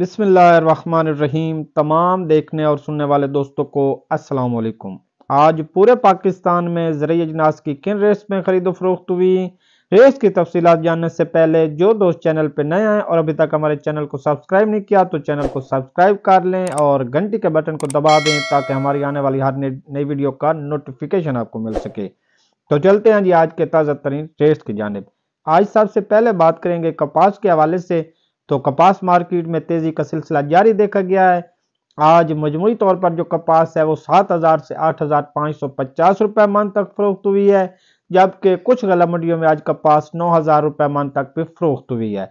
बिसमीम तमाम देखने और सुनने वाले दोस्तों को अस्सलाम वालेकुम आज पूरे पाकिस्तान में ज़रिए अजनास की किन रेस में खरीदो फरोख्त हुई रेस की तफसीत जानने से पहले जो दोस्त चैनल पर नए हैं और अभी तक हमारे चैनल को सब्सक्राइब नहीं किया तो चैनल को सब्सक्राइब कर लें और घंटी के बटन को दबा दें ताकि हमारी आने वाली हर नई वीडियो का नोटिफिकेशन आपको मिल सके तो चलते हैं जी आज के ताज़ा तरीन रेस की जानब आज सबसे पहले बात करेंगे कपास के हवाले से तो कपास मार्केट में तेजी का सिलसिला जारी देखा गया है आज मजमुई तौर पर जो कपास है वो सात हजार से आठ हजार पाँच सौ पचास रुपये तक फरोख्त हुई है जबकि कुछ गला मंडियों में आज कपास नौ हजार रुपये मान तक भी फरोख्त हुई है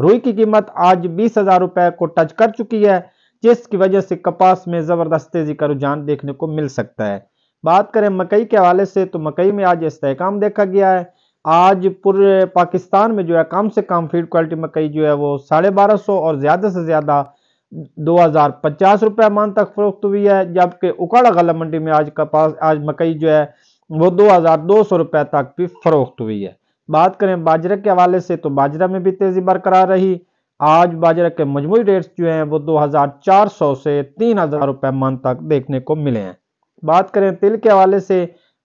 रुई की कीमत आज बीस हजार रुपये को टच कर चुकी है जिसकी वजह से कपास में ज़बरदस्त तेजी का रुझान देखने को मिल सकता है बात करें मकई के हवाले से तो मकई में आज इस्तेकाम देखा गया है आज पूरे पाकिस्तान में जो है कम से कम फीड क्वालिटी मकई जो है वो साढ़े बारह सौ और ज़्यादा से ज़्यादा दो हज़ार पचास रुपये मान तक फरोख्त हुई है जबकि उकाड़ा गला मंडी में आज कपास आज मकई जो है वो दो हज़ार दो सौ रुपये तक भी फरोख्त हुई है बात करें बाजरे के हवाले से तो बाजरा में भी तेज़ी बरकरार रही आज बाजरा के मजमू रेट्स जो हैं वो 2400 से 3000 रुपए मान तक देखने को मिले हैं बात करें तिल के हवाले से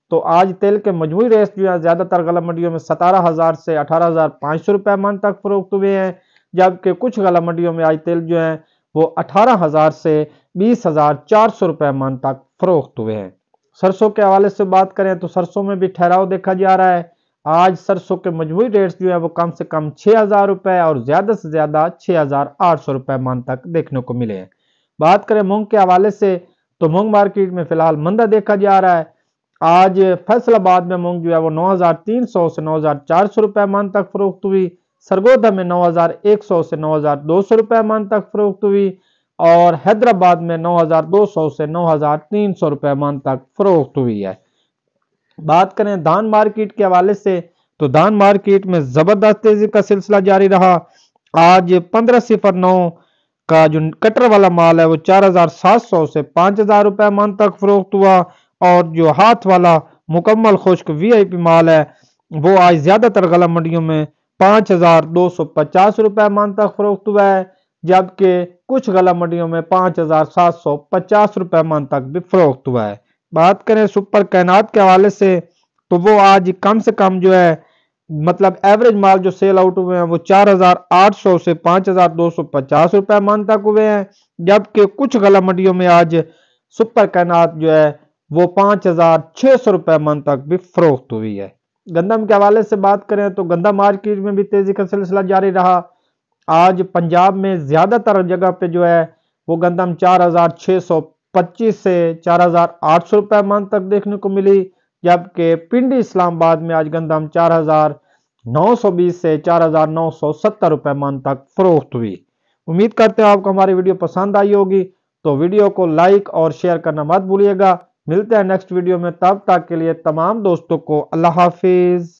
तो आज तेल के मजमू रेस जो है ज़्यादातर गला मंडियों में सतारह हज़ार से अठारह हज़ार पाँच सौ रुपये मन तक फरोख्त हुए हैं जबकि कुछ गला मंडियों में आज तेल जो है वो अठारह हज़ार से बीस हज़ार चार सौ रुपये मन तक फरोख्त हुए हैं सरसों के हवाले से बात करें तो सरसों में भी ठहराव देखा जा रहा है आज सरसों के मजमू रेट्स जो है वो कम से कम छः हज़ार रुपये और ज़्यादा से ज़्यादा छः हज़ार आठ सौ रुपये मान तक देखने को मिले हैं बात करें मूंग के हवाले से तो मूंग मार्केट में फ़िलहाल मंदा देखा जा रहा है आज फैसलाबाद में मूंग जो है वो 9,300 से 9,400 रुपए मान तक फरोख्त हुई सरगोदा में 9,100 से 9,200 रुपए मान तक फरोख्त हुई और हैदराबाद में 9,200 से 9,300 रुपए मान तक फरोख्त हुई है बात करें धान मार्केट के हवाले से तो धान मार्केट में जबरदस्त तेजी का सिलसिला जारी रहा आज पंद्रह सिफर नौ का जो कटर वाला माल है वो सौ से हजार रुपए मान तक फरोख्त हुआ और जो हाथ वाला मुकम्मल खुश्क वीआईपी माल है वो आज ज़्यादातर गला मंडियों में पाँच हज़ार दो सौ पचास रुपए मान तक फरोख्त हुआ है जबकि कुछ गला मंडियों में पाँच हज़ार सात सौ पचास रुपए मान तक भी फरोख्त हुआ है बात करें सुपर कैनात के हवाले से तो वो आज कम से कम जो है मतलब एवरेज माल जो सेल आउट हुए हैं वो 4,800 से 5,250 रुपए मान तक हुए हैं जबकि कुछ गला मंडियों में आज सुपर कैनात जो है वो पाँच हजार छह सौ रुपए मन तक भी फरोख्त हुई है गंदम के हवाले से बात करें तो गंदम मार्केट में भी तेज़ी का सिलसिला जारी रहा आज पंजाब में ज़्यादातर जगह पे जो है वो गंदम चार हजार छह सौ पच्चीस से चार हजार आठ सौ रुपए मन तक देखने को मिली जबकि पिंडी इस्लामाबाद में आज गंदम चार हजार नौ सौ बीस से चार हजार नौ सौ सत्तर रुपए मन तक फरोख्त हुई उम्मीद करते हैं आपको हमारी वीडियो पसंद आई होगी तो वीडियो को लाइक और शेयर करना मत भूलिएगा मिलते हैं नेक्स्ट वीडियो में तब तक के लिए तमाम दोस्तों को अल्लाह हाफिज